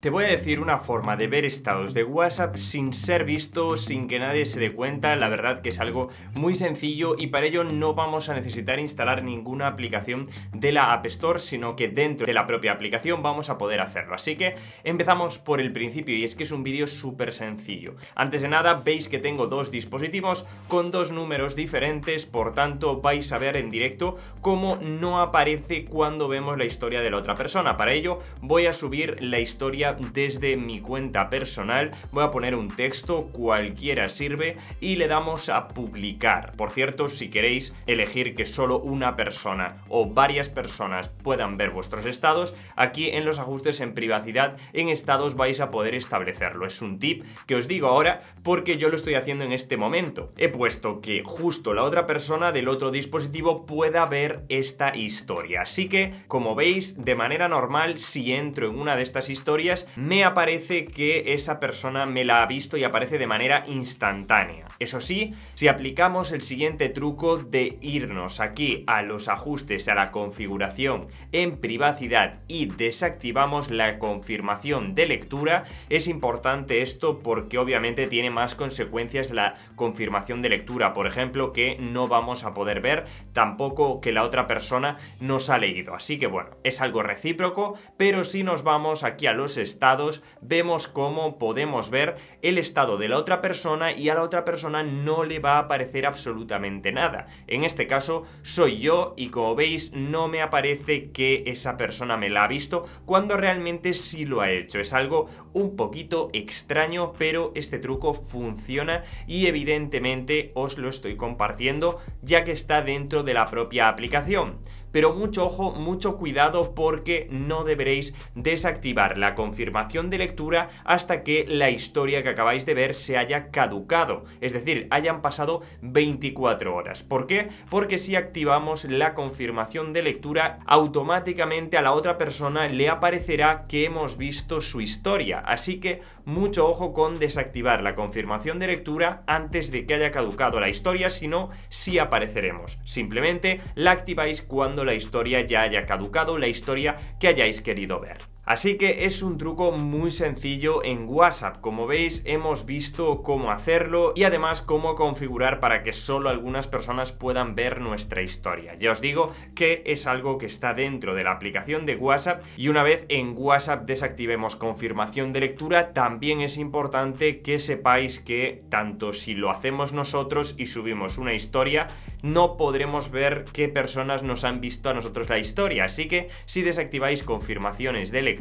Te voy a decir una forma de ver estados de WhatsApp sin ser visto, sin que nadie se dé cuenta, la verdad que es algo muy sencillo y para ello no vamos a necesitar instalar ninguna aplicación de la App Store, sino que dentro de la propia aplicación vamos a poder hacerlo. Así que empezamos por el principio y es que es un vídeo súper sencillo. Antes de nada veis que tengo dos dispositivos con dos números diferentes, por tanto vais a ver en directo cómo no aparece cuando vemos la historia de la otra persona. Para ello voy a subir la historia desde mi cuenta personal. Voy a poner un texto, cualquiera sirve, y le damos a publicar. Por cierto, si queréis elegir que solo una persona o varias personas puedan ver vuestros estados, aquí en los ajustes en privacidad, en estados vais a poder establecerlo. Es un tip que os digo ahora porque yo lo estoy haciendo en este momento. He puesto que justo la otra persona del otro dispositivo pueda ver esta historia. Así que, como veis, de manera normal, si entro en una de estas historias, me aparece que esa persona me la ha visto y aparece de manera instantánea. Eso sí, si aplicamos el siguiente truco de irnos aquí a los ajustes, a la configuración en privacidad y desactivamos la confirmación de lectura, es importante esto porque obviamente tiene más consecuencias la confirmación de lectura, por ejemplo, que no vamos a poder ver, tampoco que la otra persona nos ha leído. Así que bueno, es algo recíproco, pero si nos vamos aquí a los estados, vemos cómo podemos ver el estado de la otra persona y a la otra persona no le va a aparecer absolutamente nada. En este caso soy yo y como veis no me aparece que esa persona me la ha visto cuando realmente sí lo ha hecho. Es algo un poquito extraño pero este truco funciona y evidentemente os lo estoy compartiendo ya que está dentro de la propia aplicación pero mucho ojo, mucho cuidado porque no deberéis desactivar la confirmación de lectura hasta que la historia que acabáis de ver se haya caducado, es decir, hayan pasado 24 horas. ¿Por qué? Porque si activamos la confirmación de lectura, automáticamente a la otra persona le aparecerá que hemos visto su historia, así que mucho ojo con desactivar la confirmación de lectura antes de que haya caducado la historia, si no, sí apareceremos. Simplemente la activáis cuando la historia ya haya caducado, la historia que hayáis querido ver. Así que es un truco muy sencillo en WhatsApp. Como veis, hemos visto cómo hacerlo y además cómo configurar para que solo algunas personas puedan ver nuestra historia. Ya os digo que es algo que está dentro de la aplicación de WhatsApp y una vez en WhatsApp desactivemos confirmación de lectura, también es importante que sepáis que tanto si lo hacemos nosotros y subimos una historia, no podremos ver qué personas nos han visto a nosotros la historia. Así que si desactiváis confirmaciones de lectura,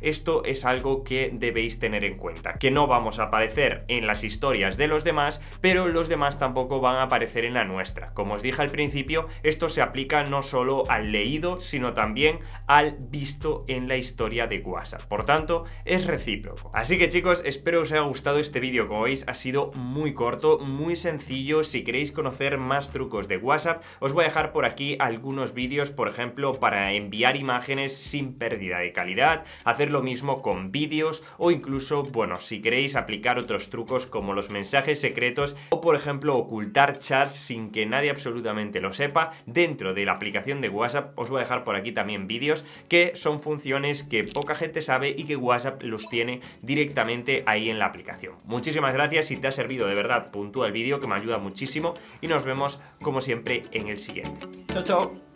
esto es algo que debéis tener en cuenta, que no vamos a aparecer en las historias de los demás, pero los demás tampoco van a aparecer en la nuestra. Como os dije al principio, esto se aplica no solo al leído, sino también al visto en la historia de WhatsApp. Por tanto, es recíproco. Así que chicos, espero os haya gustado este vídeo. Como veis, ha sido muy corto, muy sencillo. Si queréis conocer más trucos de WhatsApp, os voy a dejar por aquí algunos vídeos, por ejemplo, para enviar imágenes sin pérdida de calidad hacer lo mismo con vídeos o incluso, bueno, si queréis aplicar otros trucos como los mensajes secretos o por ejemplo ocultar chats sin que nadie absolutamente lo sepa dentro de la aplicación de WhatsApp, os voy a dejar por aquí también vídeos que son funciones que poca gente sabe y que WhatsApp los tiene directamente ahí en la aplicación. Muchísimas gracias, si te ha servido de verdad puntúa el vídeo que me ayuda muchísimo y nos vemos como siempre en el siguiente. ¡Chao, chao!